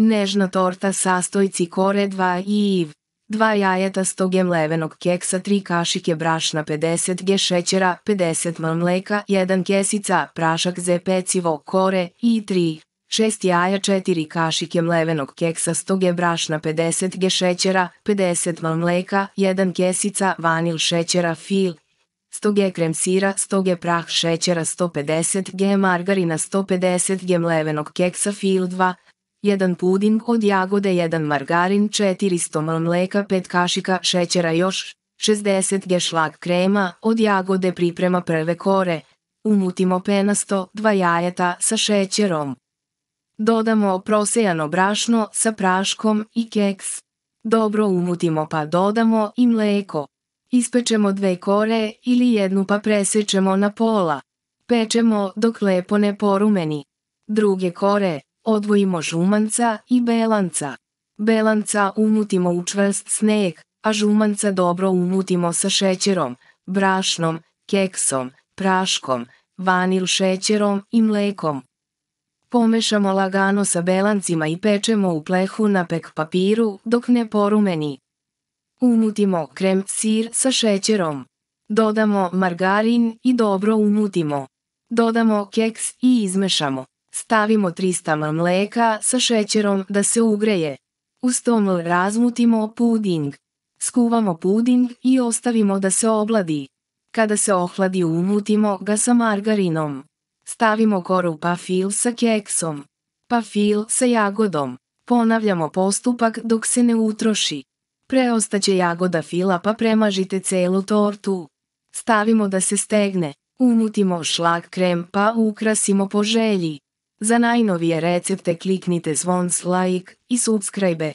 Nežna torta sastojci kore 2 i iv. 2 jajeta 100 g mlevenog keksa, 3 kašike brašna, 50 g šećera, 50 ml mleka, 1 kesica, prašak za pecivo, kore i 3. 6 jaja, 4 kašike mlevenog keksa, 100 g brašna, 50 g šećera, 50 ml mleka, 1 kesica, vanil šećera, fil, 100 g krem sira, 100 g prah šećera, 150 g margarina, 150 g mlevenog keksa, fil 2, 1 puding od jagode, 1 margarin, 400 ml mleka, 5 kašika šećera još, 60 g šlag krema, od jagode priprema prve kore, umutimo penasto, 2 jajeta sa šećerom. Dodamo prosejano brašno sa praškom i keks. Dobro umutimo pa dodamo i mleko. Ispečemo dve kore ili jednu pa presečemo na pola. Pečemo dok lepo ne porumeni. Druge kore, Odvojimo žumanca i belanca. Belanca umutimo u čvrst sneg, a žumanca dobro umutimo sa šećerom, brašnom, keksom, praškom, vanil šećerom i mlekom. Pomešamo lagano sa belancima i pečemo u plehu na pek papiru dok ne porumeni. Umutimo krem sir sa šećerom. Dodamo margarin i dobro umutimo. Dodamo keks i izmešamo. Stavimo 300 ml mleka sa šećerom da se ugreje. U 100 ml razmutimo puding. Skuvamo puding i ostavimo da se obladi. Kada se ohladi umutimo ga sa margarinom. Stavimo koru pafil sa keksom. Pafil sa jagodom. Ponavljamo postupak dok se ne utroši. Preostaće jagoda fila pa premažite celu tortu. Stavimo da se stegne. Umutimo šlag krem pa ukrasimo po želji. Za najnovije recepte kliknite zvon like i subscribe.